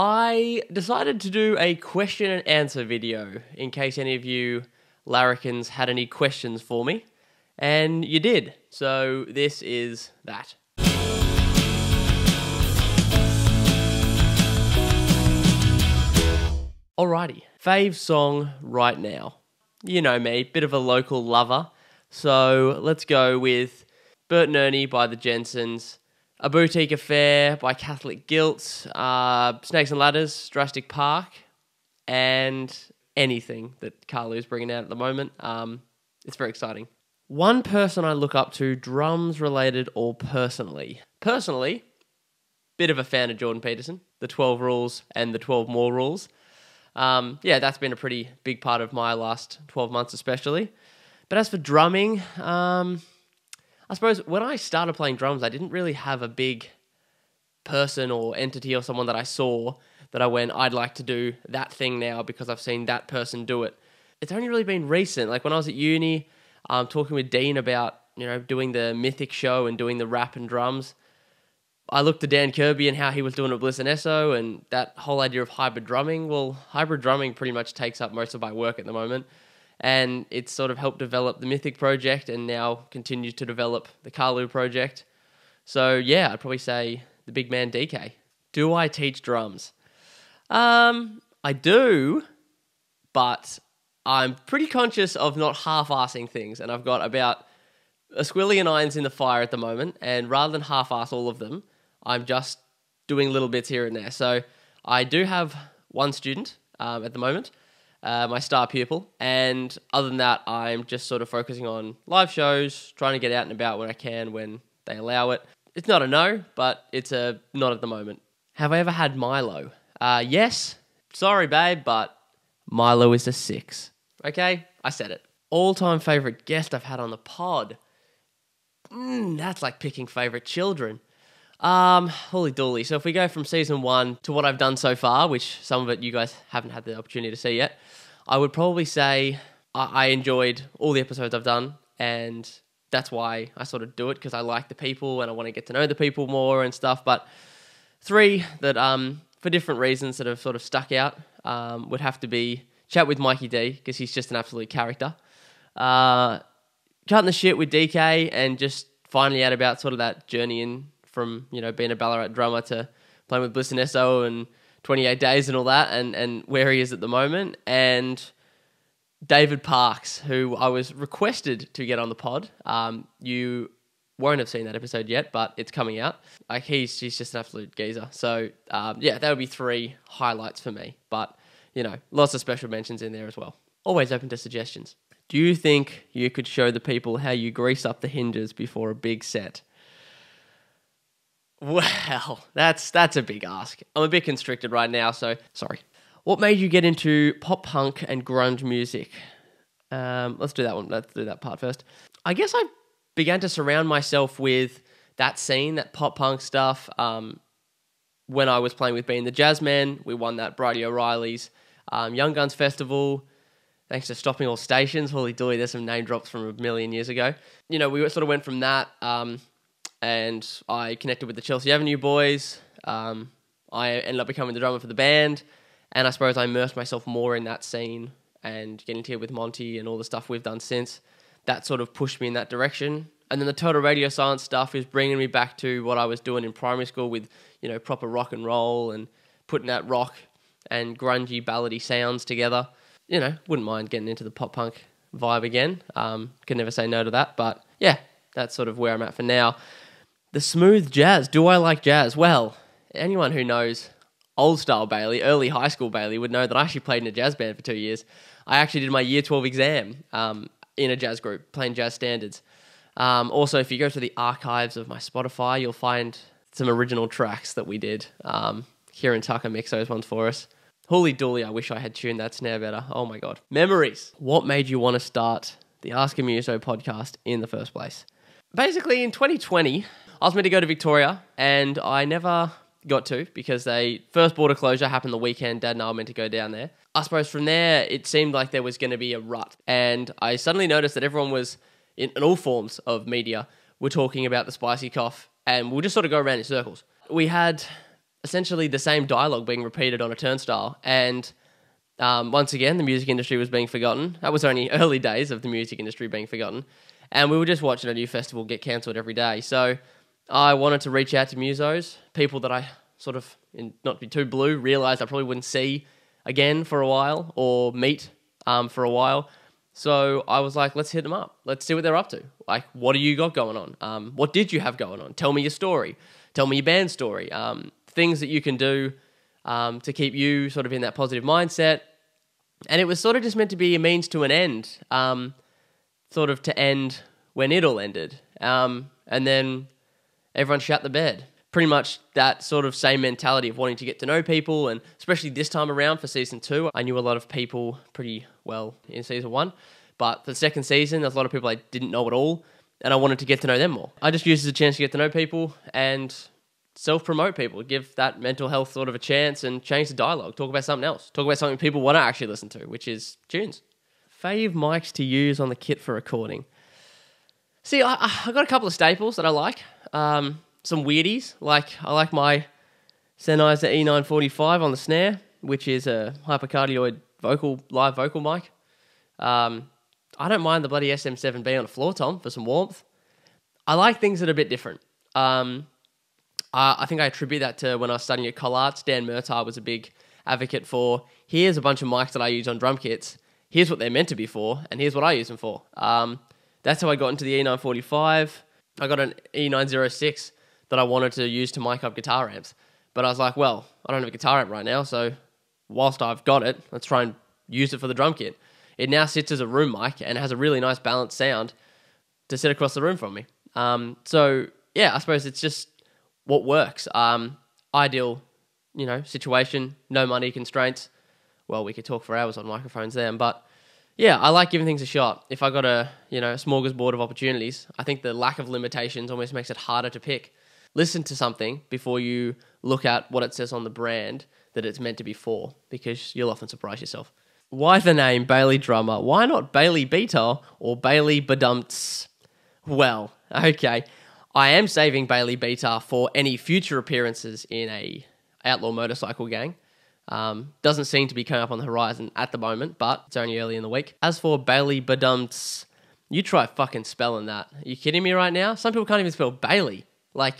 I decided to do a question and answer video in case any of you larrikins had any questions for me, and you did. So this is that. Alrighty, fave song right now. You know me, bit of a local lover. So let's go with Bert and Ernie by the Jensens. A Boutique Affair by Catholic Guilt, uh, Snakes and Ladders, Jurassic Park, and anything that Carlu is bringing out at the moment. Um, it's very exciting. One person I look up to, drums related or personally. Personally, bit of a fan of Jordan Peterson, the 12 rules and the 12 more rules. Um, yeah, that's been a pretty big part of my last 12 months, especially. But as for drumming, um, I suppose when I started playing drums, I didn't really have a big person or entity or someone that I saw that I went, I'd like to do that thing now because I've seen that person do it. It's only really been recent. Like when I was at uni, um, talking with Dean about, you know, doing the Mythic show and doing the rap and drums. I looked to Dan Kirby and how he was doing at Bliss and Esso and that whole idea of hybrid drumming. Well, hybrid drumming pretty much takes up most of my work at the moment and it's sort of helped develop the Mythic project and now continues to develop the Kalu project. So yeah, I'd probably say the big man DK. Do I teach drums? Um, I do, but I'm pretty conscious of not half-assing things, and I've got about a squillion irons in the fire at the moment, and rather than half-ass all of them, I'm just doing little bits here and there. So I do have one student um, at the moment uh, my star pupil. And other than that, I'm just sort of focusing on live shows, trying to get out and about when I can, when they allow it. It's not a no, but it's a not at the moment. Have I ever had Milo? Uh, yes. Sorry, babe, but Milo is a six. Okay, I said it. All time favorite guest I've had on the pod. Mm, that's like picking favorite children. Um, holy dooly. So if we go from season one to what I've done so far, which some of it you guys haven't had the opportunity to see yet, I would probably say I, I enjoyed all the episodes I've done, and that's why I sort of do it because I like the people and I want to get to know the people more and stuff. But three that um for different reasons that have sort of stuck out um, would have to be chat with Mikey D because he's just an absolute character. Uh, cutting the shit with DK and just finding out about sort of that journey in from you know being a Ballarat drummer to playing with Bliss and Esso and 28 Days and all that, and and where he is at the moment, and David Parks, who I was requested to get on the pod. Um, you won't have seen that episode yet, but it's coming out. Like he's he's just an absolute geezer. So um, yeah, that would be three highlights for me. But you know, lots of special mentions in there as well. Always open to suggestions. Do you think you could show the people how you grease up the hinges before a big set? Well, that's that's a big ask. I'm a bit constricted right now, so sorry. What made you get into pop punk and grunge music? Um, let's do that one. Let's do that part first. I guess I began to surround myself with that scene, that pop punk stuff. Um, when I was playing with Being the man, we won that Brady O'Reilly's um, Young Guns Festival. Thanks to stopping all stations, holy dooly, there's some name drops from a million years ago. You know, we sort of went from that. Um, and I connected with the Chelsea Avenue boys. Um, I ended up becoming the drummer for the band, and I suppose I immersed myself more in that scene and getting to here with Monty and all the stuff we've done since. That sort of pushed me in that direction. And then the total radio Science stuff is bringing me back to what I was doing in primary school with you know proper rock and roll and putting that rock and grungy ballady sounds together. You know, wouldn't mind getting into the pop punk vibe again. Um, can never say no to that, but yeah, that's sort of where I'm at for now. The smooth jazz. Do I like jazz? Well, anyone who knows old style Bailey, early high school Bailey, would know that I actually played in a jazz band for two years. I actually did my year 12 exam um, in a jazz group, playing jazz standards. Um, also, if you go to the archives of my Spotify, you'll find some original tracks that we did. Um, in Tucker mix those ones for us. Holy dooly, I wish I had tuned that snare better. Oh my God. Memories. What made you want to start the Ask a Muso podcast in the first place? Basically, in 2020, I was meant to go to Victoria, and I never got to because they first border closure happened the weekend. Dad and I were meant to go down there. I suppose from there it seemed like there was going to be a rut, and I suddenly noticed that everyone was in, in all forms of media were talking about the spicy cough, and we'll just sort of go around in circles. We had essentially the same dialogue being repeated on a turnstile, and um, once again the music industry was being forgotten. That was only early days of the music industry being forgotten, and we were just watching a new festival get cancelled every day. So I wanted to reach out to musos, people that I sort of, not to be too blue, realized I probably wouldn't see again for a while or meet um, for a while. So I was like, let's hit them up. Let's see what they're up to. Like, what do you got going on? Um, what did you have going on? Tell me your story. Tell me your band story. Um, things that you can do um, to keep you sort of in that positive mindset. And it was sort of just meant to be a means to an end, um, sort of to end when it all ended. Um, and then everyone shut the bed. Pretty much that sort of same mentality of wanting to get to know people, and especially this time around for season two, I knew a lot of people pretty well in season one. But for the second season, there's a lot of people I didn't know at all, and I wanted to get to know them more. I just used as a chance to get to know people and self promote people, give that mental health sort of a chance and change the dialogue. Talk about something else. Talk about something people want to actually listen to, which is tunes. Fave mics to use on the kit for recording. See, I, I got a couple of staples that I like. Um, some weirdies, like I like my Sennheiser E945 on the snare, which is a hypercardioid vocal live vocal mic. Um, I don't mind the bloody SM7B on a floor tom for some warmth. I like things that are a bit different. Um, I, I, think I attribute that to when I was studying at Collarts. Dan Murtar was a big advocate for here's a bunch of mics that I use on drum kits. Here's what they're meant to be for, and here's what I use them for. Um, that's how I got into the E945. I got an E906 that I wanted to use to mic up guitar amps. But I was like, well, I don't have a guitar amp right now, so whilst I've got it, let's try and use it for the drum kit. It now sits as a room mic and has a really nice balanced sound to sit across the room from me. Um, so yeah, I suppose it's just what works. Um, ideal, you know, situation, no money constraints. Well, we could talk for hours on microphones then, but yeah, I like giving things a shot. If I got a you know smorgasbord of opportunities, I think the lack of limitations almost makes it harder to pick. Listen to something before you look at what it says on the brand that it's meant to be for, because you'll often surprise yourself. Why the name Bailey Drummer? Why not Bailey Beta or Bailey Badumts? Well, okay, I am saving Bailey Beta for any future appearances in a outlaw motorcycle gang. Um, doesn't seem to be coming up on the horizon at the moment, but it's only early in the week. As for Bailey Badumts, you try fucking spelling that. Are you kidding me right now? Some people can't even spell Bailey. Like,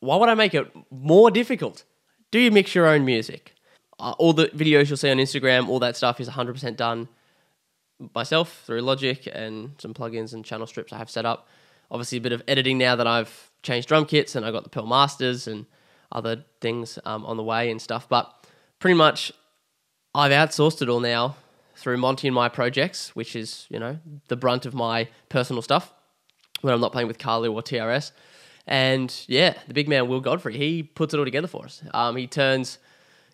why would I make it more difficult? Do you mix your own music? Uh, all the videos you'll see on Instagram, all that stuff is 100% done myself through Logic and some plugins and channel strips I have set up. Obviously, a bit of editing now that I've changed drum kits and I got the Pearl Masters and other things um, on the way and stuff. But pretty much I've outsourced it all now through Monty and my projects, which is, you know, the brunt of my personal stuff when I'm not playing with Carlu or TRS. And yeah, the big man, Will Godfrey, he puts it all together for us. Um, he turns,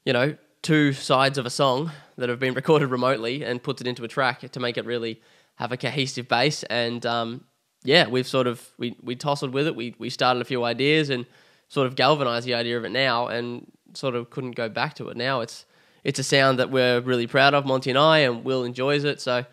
you know, two sides of a song that have been recorded remotely and puts it into a track to make it really have a cohesive base. And um, yeah, we've sort of, we, we tousled with it. We, we started a few ideas and sort of galvanized the idea of it now. And sort of couldn't go back to it. Now it's it's a sound that we're really proud of, Monty and I, and Will enjoys it. So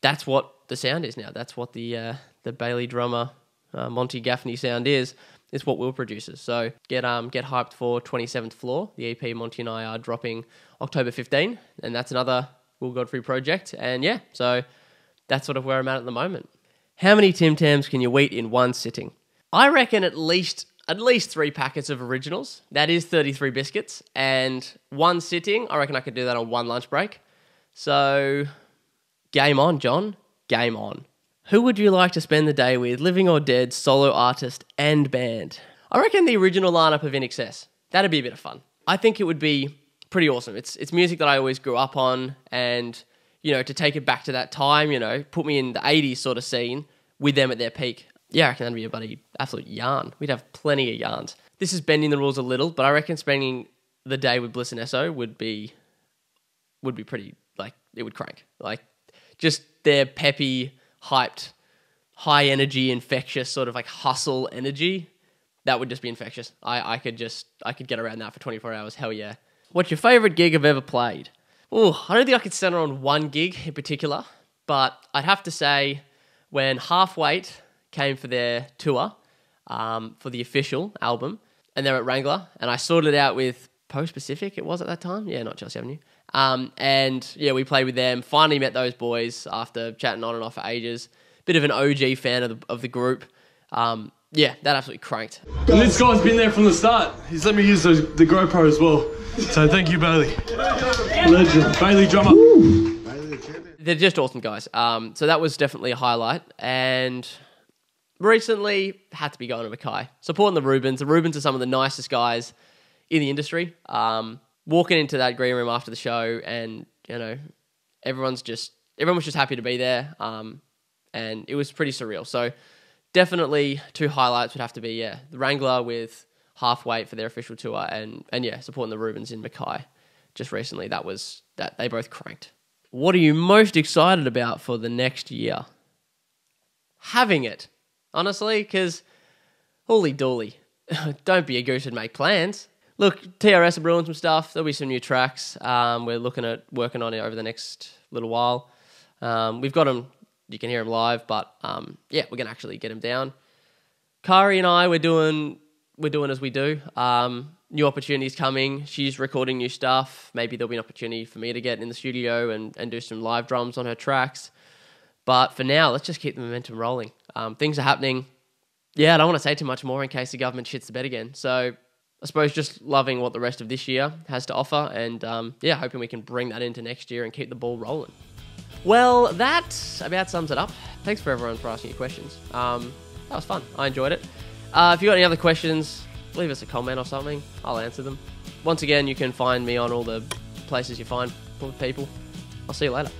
that's what the sound is now. That's what the uh, the Bailey drummer uh, Monty Gaffney sound is. It's what Will produces. So get um get hyped for 27th Floor. The EP Monty and I are dropping October 15, and that's another Will Godfrey project. And yeah, so that's sort of where I'm at at the moment. How many Tim Tams can you eat in one sitting? I reckon at least at least three packets of originals. That is 33 biscuits and one sitting. I reckon I could do that on one lunch break. So, game on, John. Game on. Who would you like to spend the day with, living or dead, solo artist and band? I reckon the original lineup of InXS. That'd be a bit of fun. I think it would be pretty awesome. It's it's music that I always grew up on, and you know, to take it back to that time, you know, put me in the '80s sort of scene with them at their peak yeah, I reckon that'd be a bloody absolute yarn. We'd have plenty of yarns. This is bending the rules a little, but I reckon spending the day with Bliss and Esso would be would be pretty like it would crank. Like just their peppy, hyped, high energy, infectious sort of like hustle energy. That would just be infectious. I, I could just I could get around that for twenty four hours. Hell yeah. What's your favorite gig I've ever played? Oh, I don't think I could center on one gig in particular, but I'd have to say when Half Weight came for their tour um, for the official album, and they're at Wrangler, and I sorted it out with Post Pacific. It was at that time, yeah, not Chelsea Avenue. Um, and yeah, we played with them. Finally met those boys after chatting on and off for ages. Bit of an OG fan of the, of the group. Um, yeah, that absolutely cranked. And this guy's been there from the start. He's let me use the, the GoPro as well. So thank you, Bailey. Legend. Bailey drummer. Woo. They're just awesome guys. Um, so that was definitely a highlight. And recently had to be going to Mackay. Supporting the Rubens. The Rubens are some of the nicest guys in the industry. Um, walking into that green room after the show, and you know, everyone's just everyone was just happy to be there. Um, and it was pretty surreal. So definitely two highlights would have to be yeah, the Wrangler with half weight for their official tour, and and yeah, supporting the Rubens in Mackay just recently. That was that they both cranked. What are you most excited about for the next year? Having it honestly, because holy dooly, don't be a goose and make plans. Look, TRS are brewing some stuff. There'll be some new tracks. Um, we're looking at working on it over the next little while. Um, we've got them. You can hear them live, but um, yeah, we're gonna actually get them down. Kari and I, we're doing we're doing as we do. Um, new opportunities coming. She's recording new stuff. Maybe there'll be an opportunity for me to get in the studio and, and do some live drums on her tracks. But for now, let's just keep the momentum rolling. Um, things are happening. Yeah, I don't want to say too much more in case the government shits the bed again. So I suppose just loving what the rest of this year has to offer, and um, yeah, hoping we can bring that into next year and keep the ball rolling. Well, that about sums it up. Thanks for everyone for asking your questions. Um, that was fun. I enjoyed it. Uh, if you got any other questions, leave us a comment or something. I'll answer them. Once again, you can find me on all the places you find people. I'll see you later.